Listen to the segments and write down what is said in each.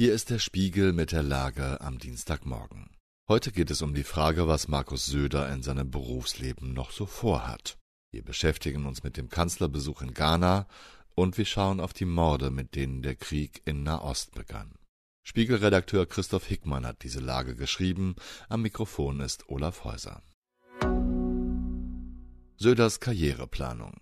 Hier ist der Spiegel mit der Lage am Dienstagmorgen. Heute geht es um die Frage, was Markus Söder in seinem Berufsleben noch so vorhat. Wir beschäftigen uns mit dem Kanzlerbesuch in Ghana und wir schauen auf die Morde, mit denen der Krieg in Nahost begann. Spiegelredakteur Christoph Hickmann hat diese Lage geschrieben. Am Mikrofon ist Olaf Häuser. Söders Karriereplanung.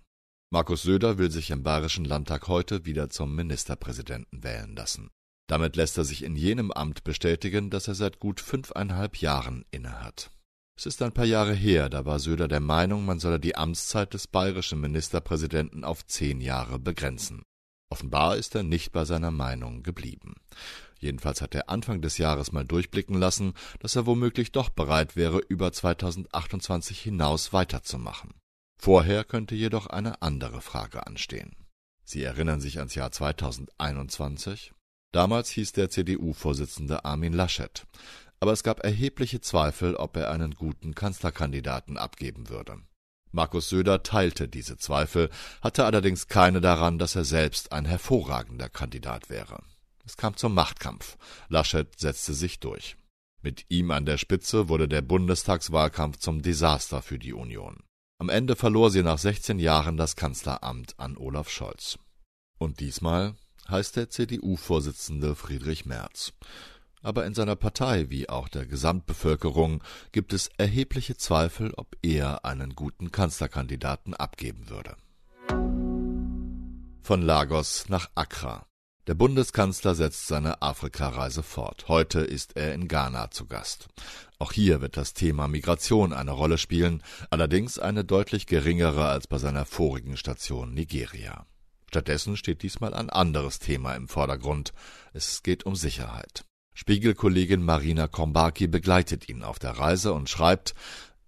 Markus Söder will sich im Bayerischen Landtag heute wieder zum Ministerpräsidenten wählen lassen. Damit lässt er sich in jenem Amt bestätigen, das er seit gut fünfeinhalb Jahren innehat. Es ist ein paar Jahre her, da war Söder der Meinung, man solle die Amtszeit des bayerischen Ministerpräsidenten auf zehn Jahre begrenzen. Offenbar ist er nicht bei seiner Meinung geblieben. Jedenfalls hat er Anfang des Jahres mal durchblicken lassen, dass er womöglich doch bereit wäre, über 2028 hinaus weiterzumachen. Vorher könnte jedoch eine andere Frage anstehen. Sie erinnern sich ans Jahr 2021? Damals hieß der CDU-Vorsitzende Armin Laschet. Aber es gab erhebliche Zweifel, ob er einen guten Kanzlerkandidaten abgeben würde. Markus Söder teilte diese Zweifel, hatte allerdings keine daran, dass er selbst ein hervorragender Kandidat wäre. Es kam zum Machtkampf. Laschet setzte sich durch. Mit ihm an der Spitze wurde der Bundestagswahlkampf zum Desaster für die Union. Am Ende verlor sie nach 16 Jahren das Kanzleramt an Olaf Scholz. Und diesmal heißt der CDU-Vorsitzende Friedrich Merz. Aber in seiner Partei wie auch der Gesamtbevölkerung gibt es erhebliche Zweifel, ob er einen guten Kanzlerkandidaten abgeben würde. Von Lagos nach Accra. Der Bundeskanzler setzt seine Afrikareise fort. Heute ist er in Ghana zu Gast. Auch hier wird das Thema Migration eine Rolle spielen, allerdings eine deutlich geringere als bei seiner vorigen Station Nigeria. Stattdessen steht diesmal ein anderes Thema im Vordergrund. Es geht um Sicherheit. Spiegelkollegin Marina Kombaki begleitet ihn auf der Reise und schreibt,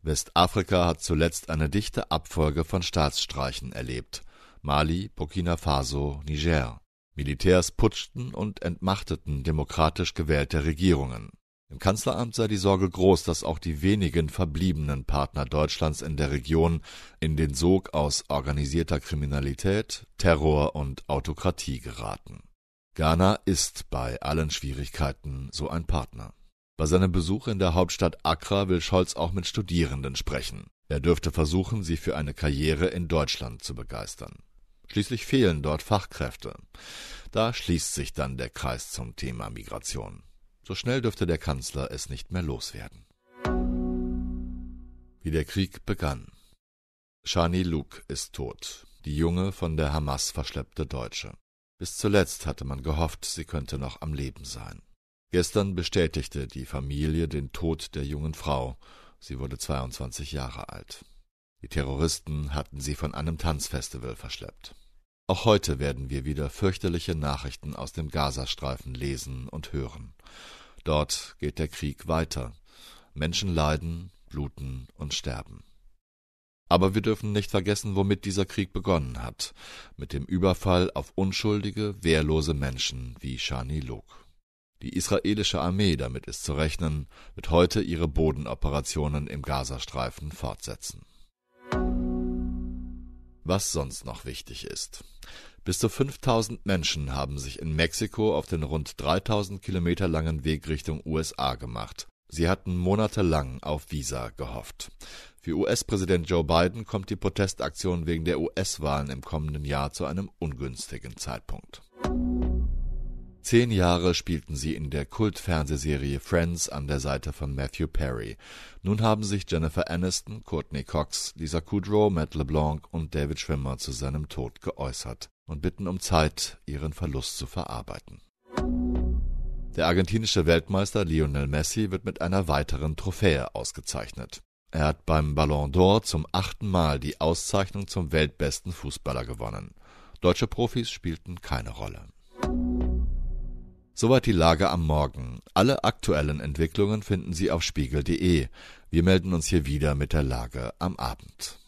Westafrika hat zuletzt eine dichte Abfolge von Staatsstreichen erlebt. Mali, Burkina Faso, Niger. Militärs putschten und entmachteten demokratisch gewählte Regierungen. Im Kanzleramt sei die Sorge groß, dass auch die wenigen verbliebenen Partner Deutschlands in der Region in den Sog aus organisierter Kriminalität, Terror und Autokratie geraten. Ghana ist bei allen Schwierigkeiten so ein Partner. Bei seinem Besuch in der Hauptstadt Accra will Scholz auch mit Studierenden sprechen. Er dürfte versuchen, sie für eine Karriere in Deutschland zu begeistern. Schließlich fehlen dort Fachkräfte. Da schließt sich dann der Kreis zum Thema Migration. So schnell dürfte der Kanzler es nicht mehr loswerden. Wie der Krieg begann. Shani Luke ist tot, die junge, von der Hamas verschleppte Deutsche. Bis zuletzt hatte man gehofft, sie könnte noch am Leben sein. Gestern bestätigte die Familie den Tod der jungen Frau. Sie wurde 22 Jahre alt. Die Terroristen hatten sie von einem Tanzfestival verschleppt. Auch heute werden wir wieder fürchterliche Nachrichten aus dem Gazastreifen lesen und hören. Dort geht der Krieg weiter. Menschen leiden, bluten und sterben. Aber wir dürfen nicht vergessen, womit dieser Krieg begonnen hat, mit dem Überfall auf unschuldige, wehrlose Menschen wie Shani Luk. Die israelische Armee, damit ist zu rechnen, wird heute ihre Bodenoperationen im Gazastreifen fortsetzen. Was sonst noch wichtig ist. Bis zu 5000 Menschen haben sich in Mexiko auf den rund 3000 Kilometer langen Weg Richtung USA gemacht. Sie hatten monatelang auf Visa gehofft. Für US-Präsident Joe Biden kommt die Protestaktion wegen der US-Wahlen im kommenden Jahr zu einem ungünstigen Zeitpunkt. Zehn Jahre spielten sie in der Kultfernsehserie Friends an der Seite von Matthew Perry. Nun haben sich Jennifer Aniston, Courtney Cox, Lisa Kudrow, Matt LeBlanc und David Schwimmer zu seinem Tod geäußert und bitten um Zeit, ihren Verlust zu verarbeiten. Der argentinische Weltmeister Lionel Messi wird mit einer weiteren Trophäe ausgezeichnet. Er hat beim Ballon d'Or zum achten Mal die Auszeichnung zum weltbesten Fußballer gewonnen. Deutsche Profis spielten keine Rolle. Soweit die Lage am Morgen. Alle aktuellen Entwicklungen finden Sie auf spiegel.de. Wir melden uns hier wieder mit der Lage am Abend.